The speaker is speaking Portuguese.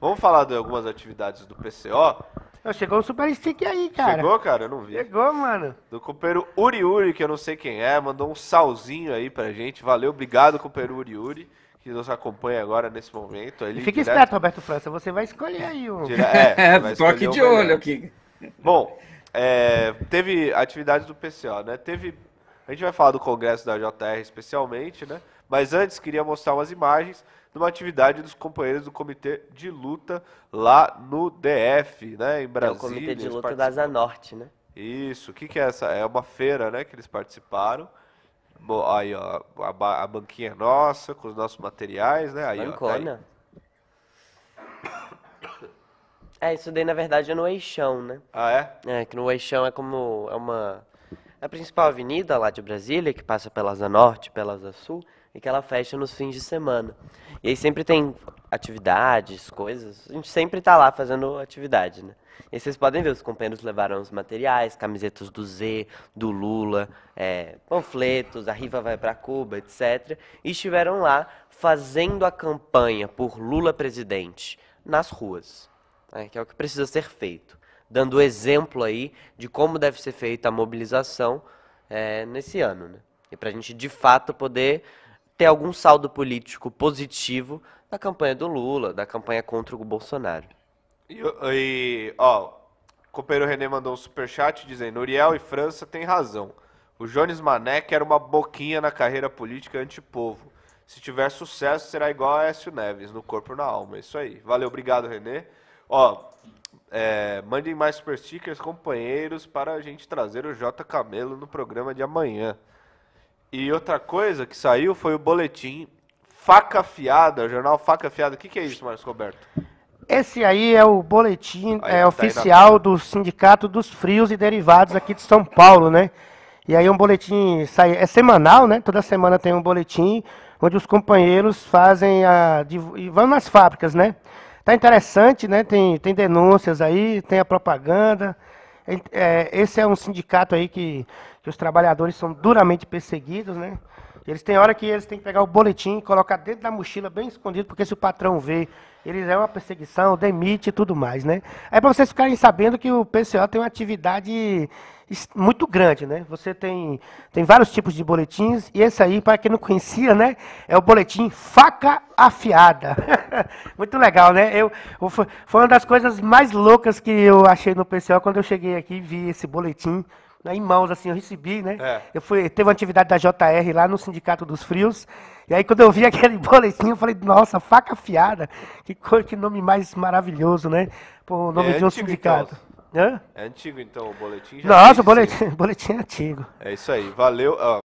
Vamos falar de algumas atividades do PCO? Chegou o Super Stick aí, cara. Chegou, cara? Eu não vi. Chegou, mano. Do companheiro Uriuri, que eu não sei quem é, mandou um salzinho aí pra gente. Valeu, obrigado, companheiro Uriuri, que nos acompanha agora nesse momento. Ele, fica direto... esperto, Roberto França, você vai escolher aí o... Dire... É, é tô aqui de olho aqui. Bom, é, teve atividades do PCO, né? Teve a gente vai falar do congresso da JR especialmente, né? Mas antes queria mostrar umas imagens de uma atividade dos companheiros do comitê de luta lá no DF, né, em Brasília. É o comitê de luta da Asa Norte, né? Isso. O que, que é essa? É uma feira, né, que eles participaram. Bom, aí, ó, a, a, banquinha é nossa, com os nossos materiais, né? Aí, tá Bancona. Ó, aí. É, isso daí, na verdade, é no Eixão, né? Ah, é? É, que no Eixão é como... É uma a principal avenida lá de Brasília, que passa pela da Norte, pela da Sul, e que ela fecha nos fins de semana. E aí sempre tem atividades, coisas. A gente sempre está lá fazendo atividade, né? E vocês podem ver, os companheiros levaram os materiais, camisetas do Z, do Lula, é, panfletos, a Riva vai para Cuba, etc. E estiveram lá fazendo a campanha por Lula presidente nas ruas, né, que é o que precisa ser feito dando exemplo aí de como deve ser feita a mobilização é, nesse ano. Né? E para a gente, de fato, poder ter algum saldo político positivo da campanha do Lula, da campanha contra o Bolsonaro. E, e ó, o companheiro René mandou um superchat dizendo: Uriel e França têm razão. O Jones Mané era uma boquinha na carreira política antipovo. Se tiver sucesso, será igual a Écio Neves, no corpo e na alma. É isso aí. Valeu, obrigado, Renê. Ó, é, mandem mais super stickers, companheiros, para a gente trazer o J Camelo no programa de amanhã. E outra coisa que saiu foi o boletim Faca Fiada, o jornal Faca Fiada. O que, que é isso, Marcos Roberto? Esse aí é o boletim aí, é, tá oficial do Sindicato dos Frios e Derivados aqui de São Paulo, né? E aí um boletim sai, é semanal, né? Toda semana tem um boletim onde os companheiros fazem a. vão nas fábricas, né? Está interessante, né? Tem, tem denúncias aí, tem a propaganda. É, é, esse é um sindicato aí que, que os trabalhadores são duramente perseguidos, né? Eles têm hora que eles têm que pegar o boletim, e colocar dentro da mochila, bem escondido, porque se o patrão vê, eles é uma perseguição, demite e tudo mais, né? É para vocês ficarem sabendo que o PCO tem uma atividade muito grande, né? Você tem, tem vários tipos de boletins, e esse aí, para quem não conhecia, né? É o boletim Faca Afiada. muito legal, né? Eu, eu, foi uma das coisas mais loucas que eu achei no PCO quando eu cheguei aqui e vi esse boletim né, em mãos, assim, eu recebi, né? É. Eu fui, teve uma atividade da JR lá no Sindicato dos Frios, e aí quando eu vi aquele boletim, eu falei, nossa, faca afiada, que, que nome mais maravilhoso, né? Pô, o nome é de um antigo, sindicato. Então. É antigo então o boletim? nossa, o boletim, boletim é antigo. É isso aí, valeu. Ó.